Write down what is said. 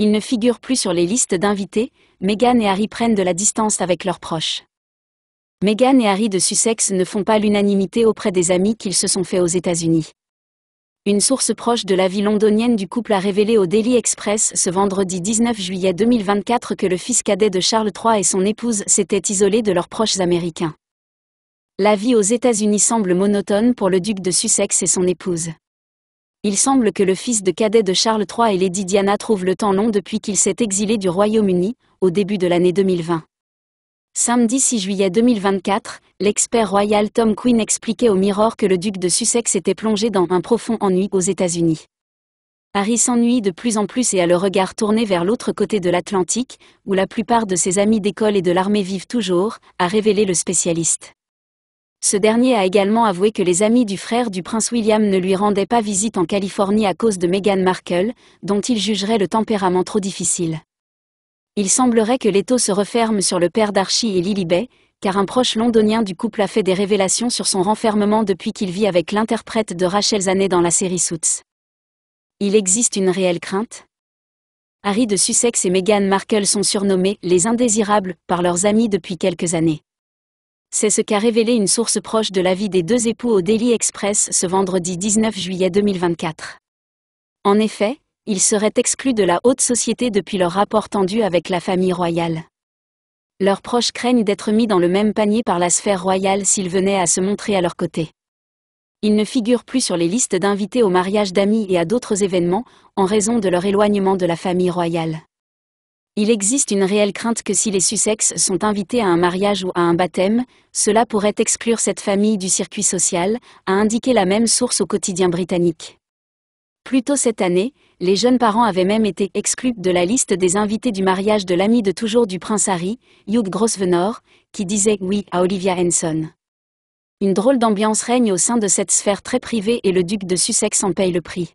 Ils ne figurent plus sur les listes d'invités, Meghan et Harry prennent de la distance avec leurs proches. Meghan et Harry de Sussex ne font pas l'unanimité auprès des amis qu'ils se sont faits aux États-Unis. Une source proche de la vie londonienne du couple a révélé au Daily Express ce vendredi 19 juillet 2024 que le fils cadet de Charles III et son épouse s'étaient isolés de leurs proches américains. La vie aux États-Unis semble monotone pour le duc de Sussex et son épouse il semble que le fils de cadet de Charles III et Lady Diana trouve le temps long depuis qu'il s'est exilé du Royaume-Uni, au début de l'année 2020. Samedi 6 juillet 2024, l'expert royal Tom Quinn expliquait au Mirror que le duc de Sussex était plongé dans un profond ennui aux États-Unis. Harry s'ennuie de plus en plus et a le regard tourné vers l'autre côté de l'Atlantique, où la plupart de ses amis d'école et de l'armée vivent toujours, a révélé le spécialiste. Ce dernier a également avoué que les amis du frère du prince William ne lui rendaient pas visite en Californie à cause de Meghan Markle, dont il jugerait le tempérament trop difficile. Il semblerait que l'étau se referme sur le père d'Archie et Lilibet, car un proche londonien du couple a fait des révélations sur son renfermement depuis qu'il vit avec l'interprète de Rachel Zanet dans la série Suits. Il existe une réelle crainte Harry de Sussex et Meghan Markle sont surnommés les indésirables par leurs amis depuis quelques années. C'est ce qu'a révélé une source proche de la vie des deux époux au Daily Express ce vendredi 19 juillet 2024. En effet, ils seraient exclus de la haute société depuis leur rapport tendu avec la famille royale. Leurs proches craignent d'être mis dans le même panier par la sphère royale s'ils venaient à se montrer à leur côté. Ils ne figurent plus sur les listes d'invités au mariage d'amis et à d'autres événements, en raison de leur éloignement de la famille royale. Il existe une réelle crainte que si les Sussex sont invités à un mariage ou à un baptême, cela pourrait exclure cette famille du circuit social, a indiqué la même source au quotidien britannique. Plus tôt cette année, les jeunes parents avaient même été exclus de la liste des invités du mariage de l'ami de toujours du prince Harry, Hugh Grosvenor, qui disait oui à Olivia Henson. Une drôle d'ambiance règne au sein de cette sphère très privée et le duc de Sussex en paye le prix.